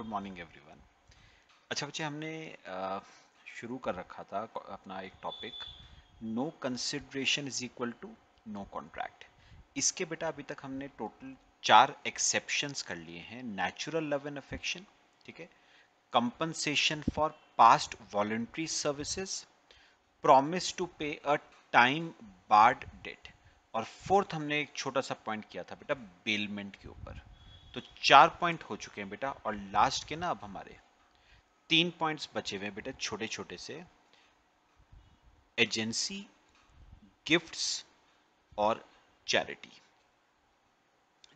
good morning everyone अच्छा बच्चे हमने शुरू कर रखा था अपना एक topic no consideration is equal to no contract इसके बेटा अभी तक हमने टोटल चार एक्सेप्शंस कर लिए हैं नेचुरल लव एंड अफेक्शन ठीक है compensation for past voluntary services promise to pay a time barred debt और फोर्थ हमने एक छोटा सा पॉइंट किया था बेटा बेलमेंट के ऊपर तो चार पॉइंट हो चुके हैं बेटा और लास्ट के ना अब हमारे तीन पॉइंट्स बचे हुए हैं बेटा छोटे छोटे से एजेंसी गिफ्ट्स और चैरिटी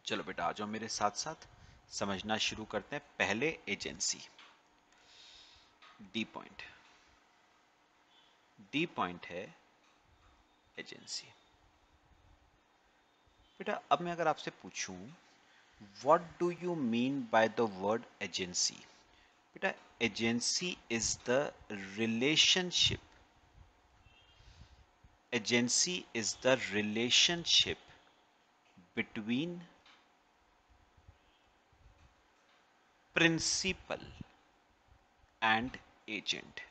चलो बेटा आ जाओ मेरे साथ साथ समझना शुरू करते हैं पहले agency D point D point है एजेंसी बेटा अब मैं अगर आपसे पूछूं what do you mean by the word agency beta agency is the relationship agency is the relationship between principal and agent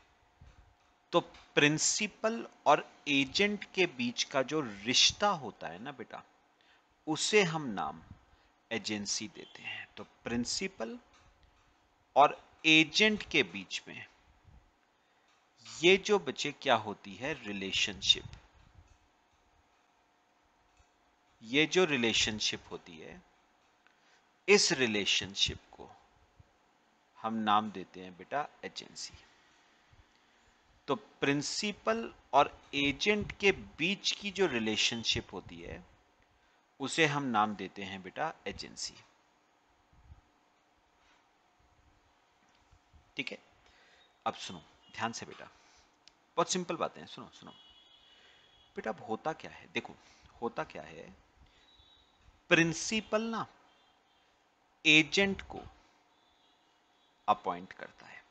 तो प्रिंसिपल और एजेंट के बीच का जो रिश्ता होता है ना बेटा उसे हम नाम एजेंसी देते हैं तो प्रिंसिपल और एजेंट के बीच में ये जो बच्चे क्या होती है रिलेशनशिप ये जो रिलेशनशिप होती है इस रिलेशनशिप को हम नाम देते हैं बेटा एजेंसी तो प्रिंसिपल और एजेंट के बीच की जो रिलेशनशिप होती है उसे हम नाम देते हैं बेटा एजेंसी ठीक है अब सुनो ध्यान से बेटा बहुत सिंपल बातें हैं सुनो सुनो बेटा अब होता क्या है देखो होता क्या है प्रिंसिपल ना एजेंट को अपॉइंट करता है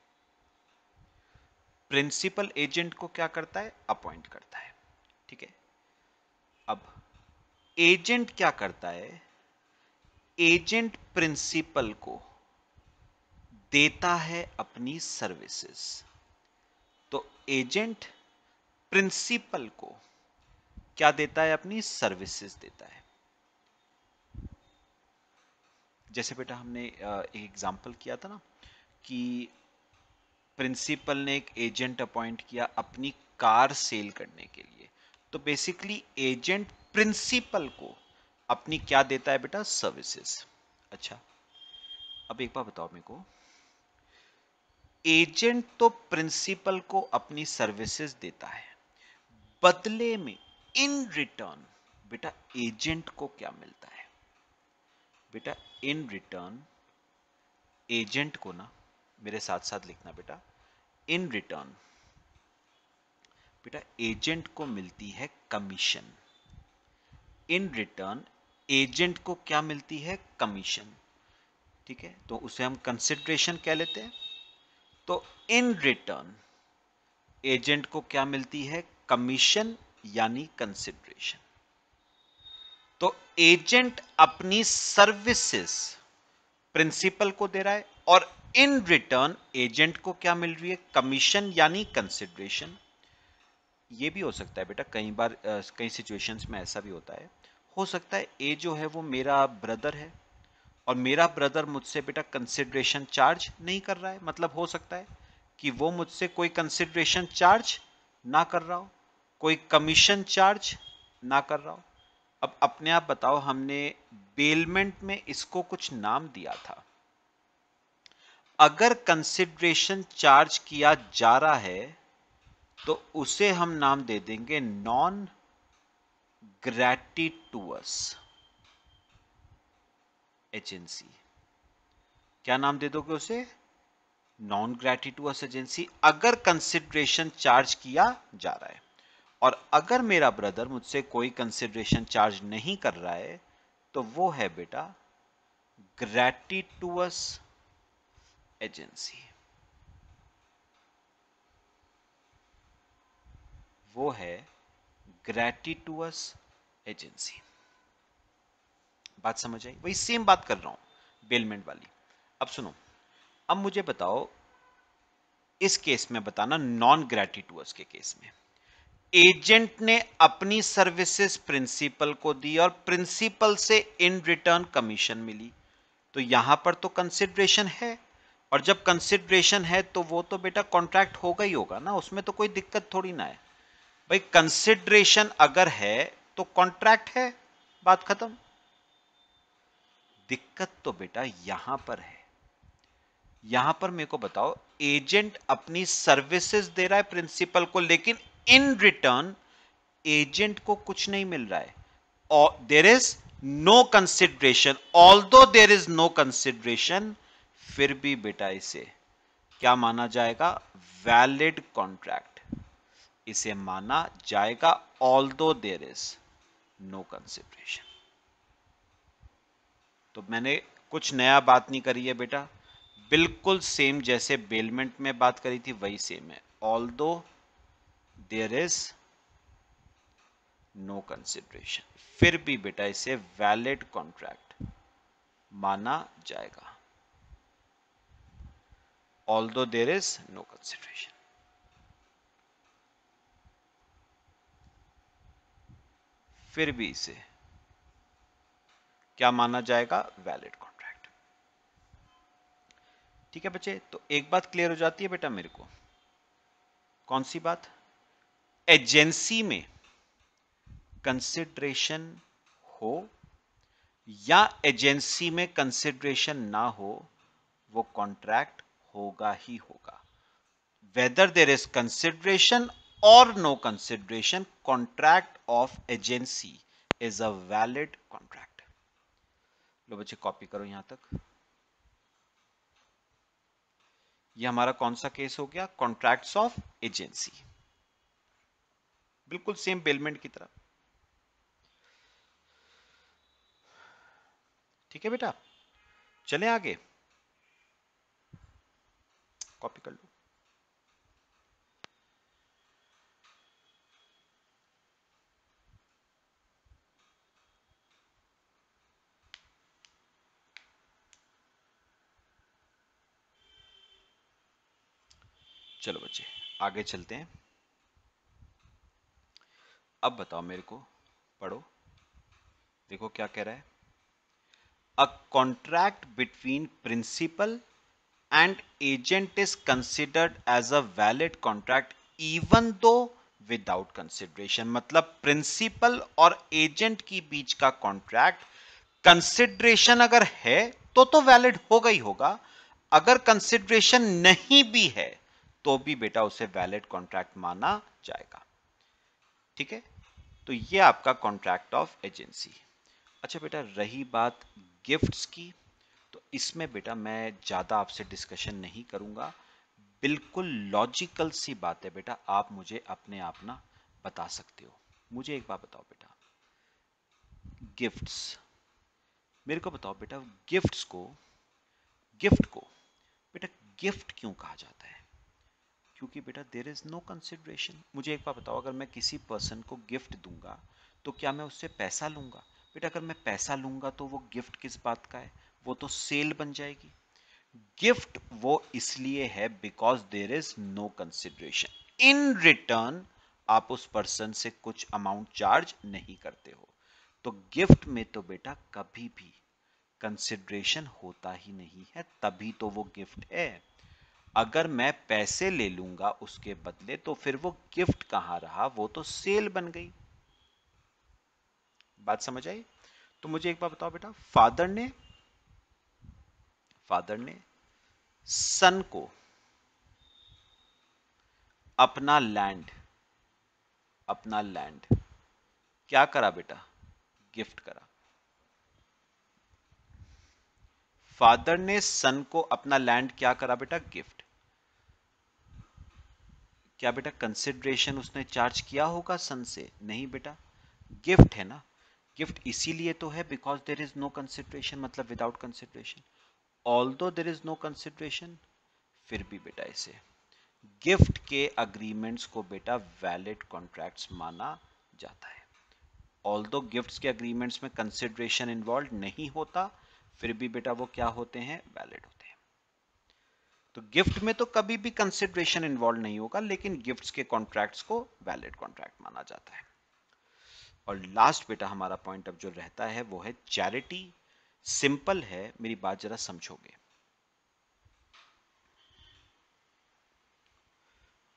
प्रिंसिपल एजेंट को क्या करता है अपॉइंट करता है ठीक है अब एजेंट क्या करता है एजेंट प्रिंसिपल को देता है अपनी सर्विसेज तो एजेंट प्रिंसिपल को क्या देता है अपनी सर्विसेज देता है जैसे बेटा हमने एक एग्जांपल किया था ना कि प्रिंसिपल ने एक एजेंट अपॉइंट किया अपनी कार सेल करने के लिए तो बेसिकली एजेंट प्रिंसिपल को अपनी क्या देता है बेटा सर्विसेज अच्छा अब एक बार बताओ मेरे को एजेंट तो प्रिंसिपल को अपनी सर्विसेज देता है बदले में इन रिटर्न बेटा एजेंट को क्या मिलता है बेटा इन रिटर्न एजेंट को ना मेरे साथ साथ लिखना बेटा इन रिटर्न बेटा एजेंट को मिलती है कमीशन इन रिटर्न एजेंट को क्या मिलती है कमीशन ठीक है तो उसे हम कंसिडरेशन कह लेते हैं तो इन रिटर्न एजेंट को क्या मिलती है कमीशन यानी कंसिडरेशन तो एजेंट अपनी सर्विसेज प्रिंसिपल को दे रहा है और इन रिटर्न एजेंट को क्या मिल रही है कमीशन यानी कंसिडरेशन ये भी हो सकता है बेटा कई बार कई सिचुएशंस में ऐसा भी होता है हो सकता है ए जो है वो मेरा ब्रदर है और मेरा ब्रदर मुझसे बेटा कंसिड्रेशन चार्ज नहीं कर रहा है मतलब हो सकता है कि वो मुझसे कोई कंसिड्रेशन चार्ज ना कर रहा हो कोई कमीशन चार्ज ना कर रहा हो अब अपने आप बताओ हमने बेलमेंट में इसको कुछ नाम दिया था अगर कंसिड्रेशन चार्ज किया जा रहा है तो उसे हम नाम दे देंगे नॉन ग्रैटिटुअस एजेंसी क्या नाम दे दोगे उसे नॉन ग्रैटिटुअस एजेंसी अगर कंसिड्रेशन चार्ज किया जा रहा है और अगर मेरा ब्रदर मुझसे कोई कंसिडरेशन चार्ज नहीं कर रहा है तो वो है बेटा ग्रैटिटुअस एजेंसी वो है ग्रेटिटुअस एजेंसी बात समझ आई वही सेम बात कर रहा हूं बेलमेंट वाली अब सुनो अब मुझे बताओ इस केस में बताना नॉन ग्रेटिटुअस के केस में एजेंट ने अपनी सर्विसेज प्रिंसिपल को दी और प्रिंसिपल से इन रिटर्न कमीशन मिली तो यहां पर तो कंसिड्रेशन है और जब कंसिड्रेशन है तो वो तो बेटा कॉन्ट्रैक्ट होगा ही होगा ना उसमें तो कोई दिक्कत थोड़ी ना है भाई कंसिडरेशन अगर है तो कॉन्ट्रैक्ट है बात खत्म दिक्कत तो बेटा यहां पर है यहां पर मेरे को बताओ एजेंट अपनी सर्विसेज दे रहा है प्रिंसिपल को लेकिन इन रिटर्न एजेंट को कुछ नहीं मिल रहा है और there is no consideration although there is no consideration फिर भी बेटा इसे क्या माना जाएगा वैलिड कॉन्ट्रैक्ट इसे माना जाएगा all although there is no consideration तो मैंने कुछ नया बात नहीं करी है बेटा बिल्कुल सेम जैसे बेलमेंट में बात करी थी वही सेम है all although there is no consideration फिर भी बेटा इसे वैलिड कॉन्ट्रैक्ट माना जाएगा all although there is no consideration फिर भी इसे क्या माना जाएगा वैलिड कॉन्ट्रैक्ट ठीक है बच्चे तो एक बात क्लियर हो जाती है बेटा मेरे को कौन सी बात एजेंसी में कंसिड्रेशन हो या एजेंसी में कंसिड्रेशन ना हो वो कॉन्ट्रैक्ट होगा ही होगा whether there is consideration or no consideration contract of agency is a valid contract लो बच्चे कॉपी करो यहां तक ये हमारा कौन सा केस हो गया कॉन्ट्रैक्ट्स ऑफ एजेंसी बिल्कुल सेम बेलमेंट की तरह ठीक है बेटा चले आगे कॉपी कर लो चलो बच्चे आगे चलते हैं अब बताओ मेरे को पढ़ो देखो क्या कह रहा है a contract between principal and agent is considered as a valid contract even though without consideration मतलब प्रिंसिपल और एजेंट की बीच का कॉन्ट्रैक्ट कंसिडरेशन अगर है तो तो वैलिड होगा ही होगा अगर कंसिडरेशन नहीं भी है तो भी बेटा उसे वैलिड कॉन्ट्रैक्ट माना जाएगा ठीक है तो ये आपका कॉन्ट्रैक्ट ऑफ एजेंसी अच्छा बेटा रही बात गिफ्ट्स की तो इसमें बेटा मैं ज़्यादा आपसे डिस्कशन नहीं करूँगा बिल्कुल लॉजिकल सी बात है बेटा आप मुझे अपने आप ना बता सकते हो मुझे एक बात बताओ बेटा गिफ्ट्स मेरे को बताओ बेटा गिफ्ट्स को गिफ्ट को बेटा गिफ्ट क्यों कहा जाता है क्योंकि बेटा देर इज़ नो कंसिड्रेशन मुझे एक बार बताओ अगर मैं किसी पर्सन को गिफ्ट दूंगा तो क्या मैं उससे पैसा लूँगा बेटा अगर मैं पैसा लूँगा तो वो गिफ्ट किस बात का है वो तो सेल बन जाएगी गिफ्ट वो इसलिए है because there is no consideration in return आप उस पर्सन से कुछ अमाउंट चार्ज नहीं करते हो तो गिफ्ट में तो बेटा कभी भी कंसिड्रेशन होता ही नहीं है तभी तो वो गिफ्ट है अगर मैं पैसे ले लूंगा उसके बदले तो फिर वो गिफ्ट कहां रहा वो तो सेल बन गई बात समझ आई तो मुझे एक बार बताओ बेटा फादर ने फादर ने सन को अपना लैंड अपना लैंड क्या करा बेटा गिफ्ट करा फादर ने सन को अपना लैंड क्या करा बेटा गिफ्ट क्या बेटा कंसिडरेशन उसने चार्ज किया होगा सन से नहीं बेटा गिफ्ट है ना गिफ्ट इसीलिए तो है because there is no consideration मतलब without consideration although there is no consideration फिर भी बेटा इसे गिफ्ट के अग्रीमेंट्स को बेटा वैलिड कॉन्ट्रैक्ट्स माना जाता है ऑल दो गिफ्ट के अग्रीमेंट्स में कंसिडरेशन इन्वॉल्व नहीं होता फिर भी बेटा वो क्या होते हैं वैलिड होते हैं तो गिफ्ट में तो कभी भी कंसिडरेशन इन्वॉल्व नहीं होगा लेकिन गिफ्ट के कॉन्ट्रैक्ट को वैलिड कॉन्ट्रैक्ट माना जाता है और लास्ट बेटा हमारा पॉइंट अब जो रहता है वो है चैरिटी सिंपल है मेरी बात जरा समझोगे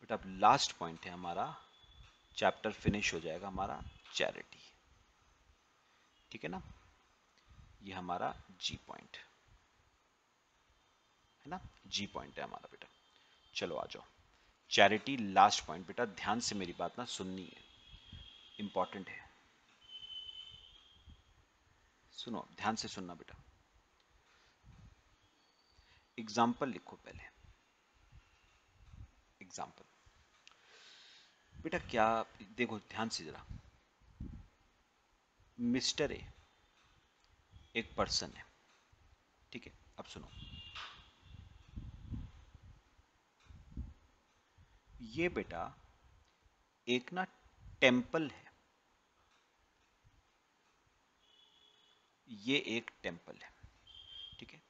बेटा अब लास्ट पॉइंट है हमारा चैप्टर फिनिश हो जाएगा हमारा चैरिटी ठीक है ना ये हमारा जी पॉइंट है ना जी पॉइंट है हमारा बेटा चलो आ जाओ चैरिटी लास्ट पॉइंट बेटा ध्यान से मेरी बात ना सुननी है इंपॉर्टेंट है सुनो ध्यान से सुनना बेटा एग्जाम्पल लिखो पहले एग्जाम्पल बेटा क्या देखो ध्यान से जरा मिस्टर ए एक पर्सन है ठीक है अब सुनो ये बेटा एक ना टेम्पल है ये एक टेम्पल है ठीक है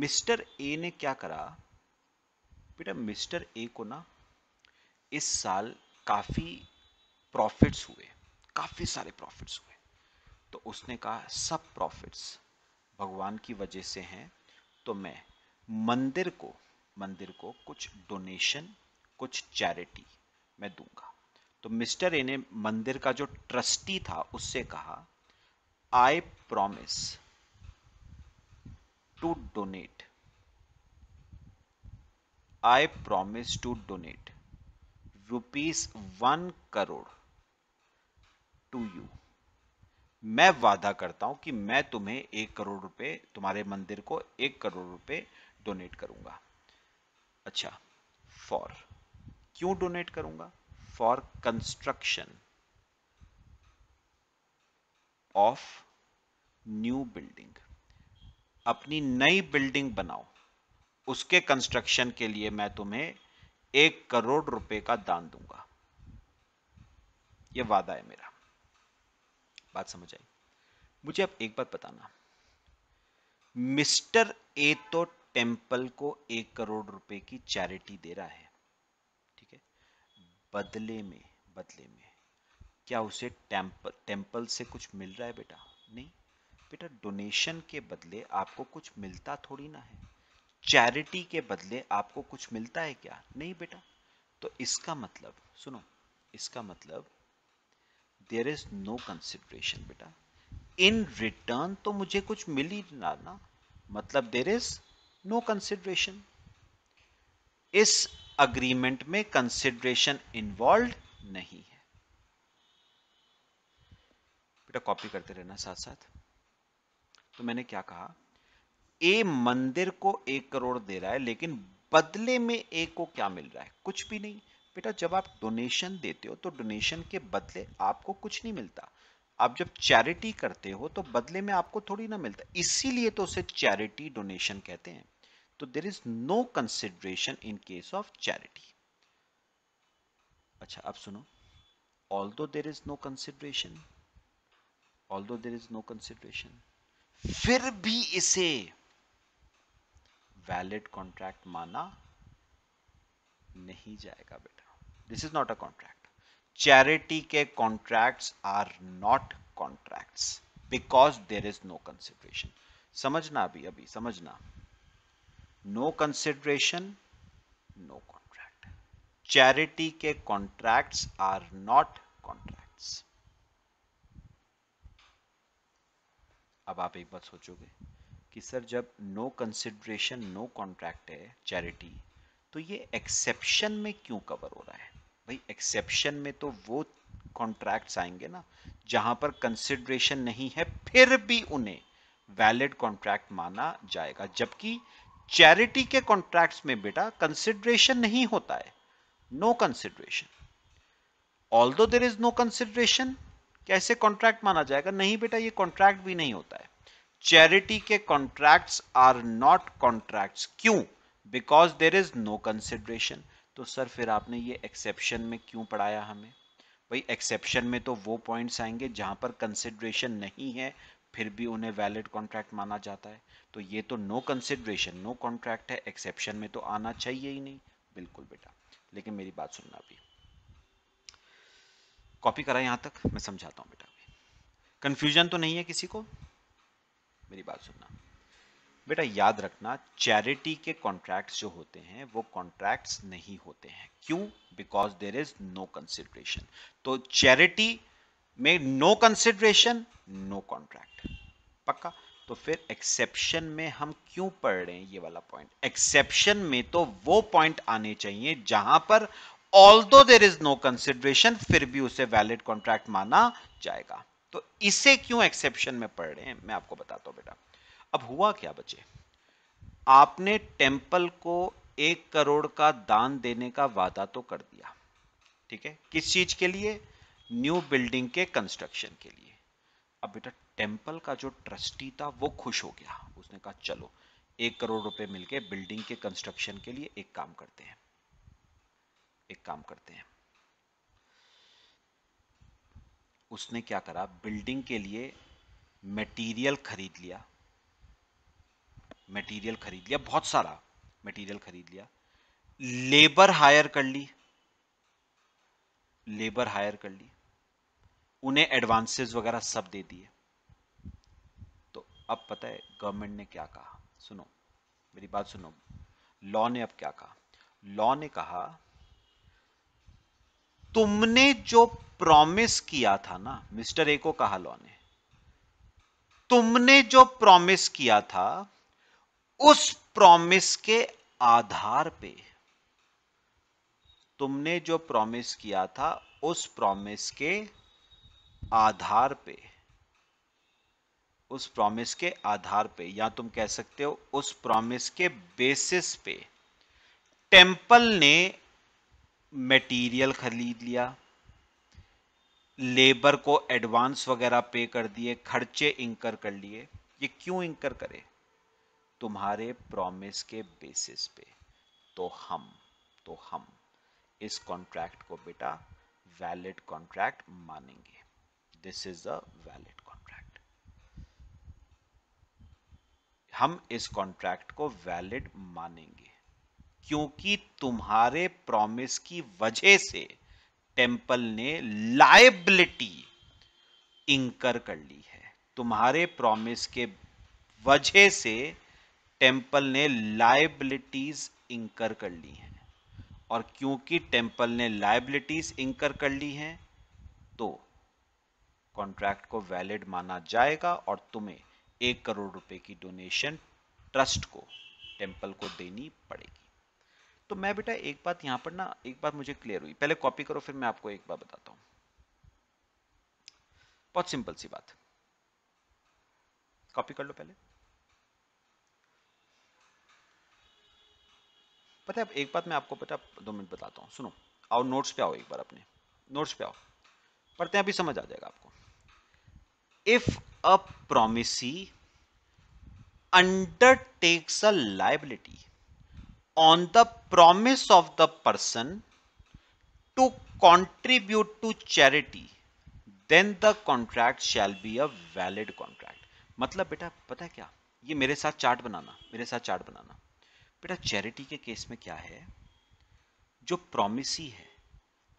मिस्टर ए ने क्या करा बेटा मिस्टर ए को ना इस साल काफ़ी प्रॉफिट्स हुए काफ़ी सारे प्रॉफिट्स हुए तो उसने कहा सब प्रॉफिट्स भगवान की वजह से हैं तो मैं मंदिर को मंदिर को कुछ डोनेशन कुछ चैरिटी मैं दूंगा तो मिस्टर ए ने मंदिर का जो ट्रस्टी था उससे कहा I promise to donate I promise to donate rupees one crore to you मैं वादा करता हूं कि मैं तुम्हें एक करोड़ रुपए तुम्हारे मंदिर को एक करोड़ रुपए डोनेट करूंगा अच्छा फॉर क्यों डोनेट करूंगा for construction of new building अपनी नई बिल्डिंग बनाओ उसके कंस्ट्रक्शन के लिए मैं तुम्हें एक करोड़ रुपए का दान दूंगा यह वादा है मेरा बात समझ आई मुझे अब एक बात बताना मिस्टर ए तो टेम्पल को एक करोड़ रुपए की चैरिटी दे रहा है बदले में बदले में क्या उसे टेम्पल टेम्पल से कुछ मिल रहा है बेटा नहीं बेटा डोनेशन के बदले आपको कुछ मिलता थोड़ी ना है चैरिटी के बदले आपको कुछ मिलता है क्या नहीं बेटा तो इसका मतलब सुनो इसका मतलब देर इज नो कंसिडरेशन बेटा इन रिटर्न तो मुझे कुछ मिल ही ना ना मतलब देर इज नो कंसिडरेशन इस अग्रीमेंट में कंसिडरेशन इन्वॉल्व नहीं है बेटा कॉपी करते रहना साथ साथ तो मैंने क्या कहा ए मंदिर को एक करोड़ दे रहा है लेकिन बदले में ए को क्या मिल रहा है कुछ भी नहीं बेटा जब आप डोनेशन देते हो तो डोनेशन के बदले आपको कुछ नहीं मिलता आप जब चैरिटी करते हो तो बदले में आपको थोड़ी ना मिलता इसीलिए तो उसे चैरिटी डोनेशन कहते हैं तो there is no consideration in case of charity अच्छा अब सुनो although there is no consideration although there is no consideration फिर भी इसे वैलिड कॉन्ट्रैक्ट माना नहीं जाएगा बेटा this is not a contract charity के contract are not contract because there is no consideration समझना अभी अभी समझना no consideration no contract charity के कॉन्ट्रैक्ट्स आर नॉट कॉन्ट्रैक्ट्स अब आप एक बात सोचोगे कि सर जब नो कंसिडरेशन नो कॉन्ट्रैक्ट है चैरिटी तो ये एक्सेप्शन में क्यों कवर हो रहा है भाई एक्सेप्शन में तो वो कॉन्ट्रैक्ट्स आएंगे ना जहां पर कंसिडरेशन नहीं है फिर भी उन्हें वैलिड कॉन्ट्रैक्ट माना जाएगा जबकि चैरिटी के कॉन्ट्रैक्ट में बेटा कंसिडरेशन नहीं होता है no consideration although there is no consideration कैसे कॉन्ट्रैक्ट माना जाएगा नहीं बेटा ये कॉन्ट्रैक्ट भी नहीं होता है चैरिटी के कॉन्ट्रैक्ट्स आर नॉट कॉन्ट्रैक्ट्स क्यों because there is no consideration तो सर फिर आपने ये एक्सेप्शन में क्यों पढ़ाया हमें भाई एक्सेप्शन में तो वो पॉइंट्स आएंगे जहां पर कंसिडरेशन नहीं है फिर भी उन्हें वैलिड कॉन्ट्रैक्ट माना जाता है तो ये तो नो कंसिड्रेशन नो कॉन्ट्रैक्ट है एक्सेप्शन में तो आना चाहिए ही नहीं बिल्कुल बेटा लेकिन मेरी बात सुनना अभी कॉपी करा यहां तक मैं समझाता हूं बेटा कंफ्यूजन तो नहीं है किसी को मेरी बात सुनना बेटा याद रखना चैरिटी के कॉन्ट्रैक्ट्स जो होते हैं वो कॉन्ट्रैक्ट्स नहीं होते हैं क्यों because there is no consideration तो charity made no consideration no contract पक्का तो फिर एक्सेप्शन में हम क्यों पढ़ रहे हैं ये वाला पॉइंट एक्सेप्शन में तो वो पॉइंट आने चाहिए जहां पर all although there is no consideration फिर भी उसे वैलिड कॉन्ट्रैक्ट माना जाएगा तो इसे क्यों एक्सेप्शन में पढ़ रहे हैं मैं आपको बताता हूं बेटा अब हुआ क्या बचे आपने टेम्पल को एक करोड़ का दान देने का वादा तो कर दिया ठीक है किस चीज के लिए न्यू बिल्डिंग के कंस्ट्रक्शन के लिए अब बेटा टेम्पल का जो ट्रस्टी था वो खुश हो गया उसने कहा चलो एक करोड़ रुपए मिलके बिल्डिंग के कंस्ट्रक्शन के लिए एक काम करते हैं एक काम करते हैं उसने क्या करा बिल्डिंग के लिए मटेरियल खरीद लिया मटेरियल खरीद लिया बहुत सारा मटेरियल खरीद लिया लेबर हायर कर ली लेबर हायर कर ली उन्हें एडवांसेस वगैरह सब दे दिए तो अब पता है गवर्नमेंट ने क्या कहा सुनो मेरी बात सुनो लॉ ने अब क्या कहा लॉ ने कहा तुमने जो प्रॉमिस किया था ना मिस्टर ए को कहा लॉ ने तुमने जो प्रॉमिस किया था उस प्रॉमिस के आधार पे तुमने जो प्रॉमिस किया था उस प्रॉमिस के आधार पे उस प्रॉमिस के आधार पे या तुम कह सकते हो उस प्रॉमिस के बेसिस पे टेंपल ने मटेरियल खरीद लिया लेबर को एडवांस वगैरह पे कर दिए खर्चे इंकर कर लिए ये क्यों इंकर करे तुम्हारे प्रॉमिस के बेसिस पे तो हम तो हम इस कॉन्ट्रैक्ट को बेटा वैलिड कॉन्ट्रैक्ट मानेंगे this is a valid contract हम इस कॉन्ट्रैक्ट को वैलिड मानेंगे क्योंकि तुम्हारे प्रॉमिस की वजह से टेम्पल ने लाइबिलिटी इंकर कर ली है तुम्हारे प्रॉमिस के वजह से टेंपल ने लाइबिलिटीज इंकर कर ली हैं और क्योंकि टेम्पल ने लाइबिलिटीज इंकर कर ली हैं तो कॉन्ट्रैक्ट को वैलिड माना जाएगा और तुम्हें एक करोड़ रुपए की डोनेशन ट्रस्ट को टेम्पल को देनी पड़ेगी तो मैं बेटा एक बात यहां पर ना एक बात मुझे क्लियर हुई पहले कॉपी करो फिर मैं आपको एक बार बताता हूं बहुत सिंपल सी बात कॉपी कर लो पहले पता है अब एक बात मैं आपको बेटा दो मिनट बताता हूं सुनो आओ नोट्स पे आओ एक बार अपने नोट्स पे आओ पढ़ते हैं अभी समझ आ जाएगा आपको if a promisee undertakes a liability on the promise of the person to contribute to charity then the contract shall be a valid contract मतलब बेटा पता है क्या ये मेरे साथ चार्ट बनाना मेरे साथ चार्ट बनाना बेटा चैरिटी के केस में क्या है जो प्रोमिसी है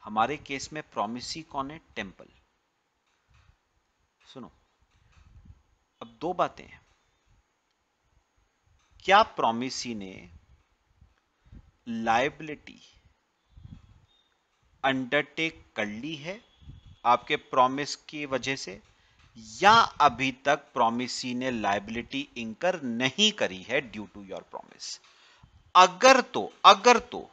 हमारे केस में प्रोमिसी कौन है टेम्पल सुनो अब दो बातें हैं क्या प्रॉमिसी ने लाइबिलिटी अंडरटेक कर ली है आपके प्रॉमिस की वजह से या अभी तक प्रॉमिसी ने लाइबिलिटी इंकर नहीं करी है ड्यू टू योर प्रॉमिस अगर तो अगर तो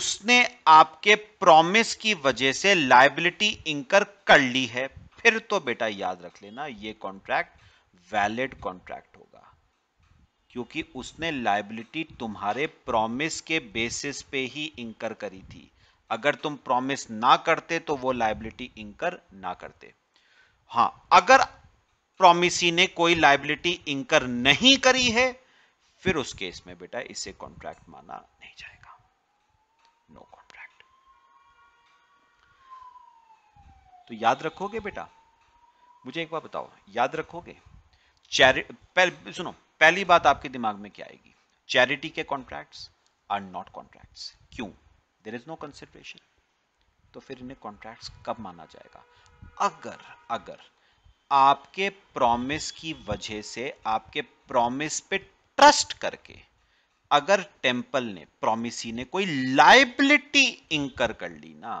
उसने आपके प्रॉमिस की वजह से लाइबिलिटी इंकर कर ली है फिर तो बेटा याद रख लेना ये कॉन्ट्रैक्ट वैलिड कॉन्ट्रैक्ट होगा क्योंकि उसने लाइबिलिटी तुम्हारे प्रॉमिस के बेसिस पे ही इंकर करी थी अगर तुम प्रॉमिस ना करते तो वो लाइबिलिटी इंकर ना करते हाँ अगर प्रॉमिसी ने कोई लाइबिलिटी इंकर नहीं करी है फिर उस केस में बेटा इसे कॉन्ट्रैक्ट माना नहीं जाएगा नो no तो याद रखोगे बेटा मुझे एक बार बताओ याद रखोगे चैरिटी पहले सुनो पहली बात आपके दिमाग में क्या आएगी चैरिटी के कॉन्ट्रैक्ट्स आर नॉट कॉन्ट्रैक्ट्स क्यों देर इज नो कंसिडरेशन तो फिर इन्हें कॉन्ट्रैक्ट्स कब माना जाएगा अगर अगर आपके प्रॉमिस की वजह से आपके प्रॉमिस पे ट्रस्ट करके अगर टेंपल ने प्रॉमिसी ने कोई लाइबिलिटी इंकर कर ली ना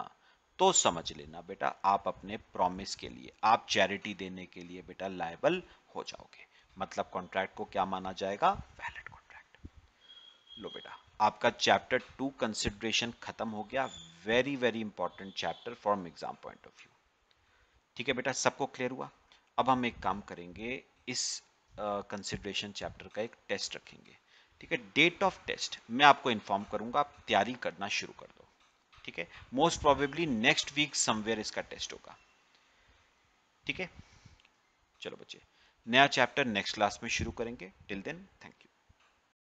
तो समझ लेना बेटा आप अपने प्रॉमिस के लिए आप चैरिटी देने के लिए बेटा लाइबल हो जाओगे मतलब कॉन्ट्रैक्ट को क्या माना जाएगा वैलिड कॉन्ट्रैक्ट लो बेटा आपका चैप्टर टू कंसिडरेशन खत्म हो गया very very important chapter from exam point of view ठीक है बेटा सबको क्लियर हुआ अब हम एक काम करेंगे इस कंसिडरेशन uh, चैप्टर का एक टेस्ट रखेंगे ठीक है डेट ऑफ टेस्ट मैं आपको इन्फॉर्म करूंगा आप तैयारी करना शुरू कर दो ठीक है most probably next week somewhere इसका टेस्ट होगा ठीक है चलो बच्चे नया चैप्टर नेक्स्ट क्लास में शुरू करेंगे टिल देन थैंक यू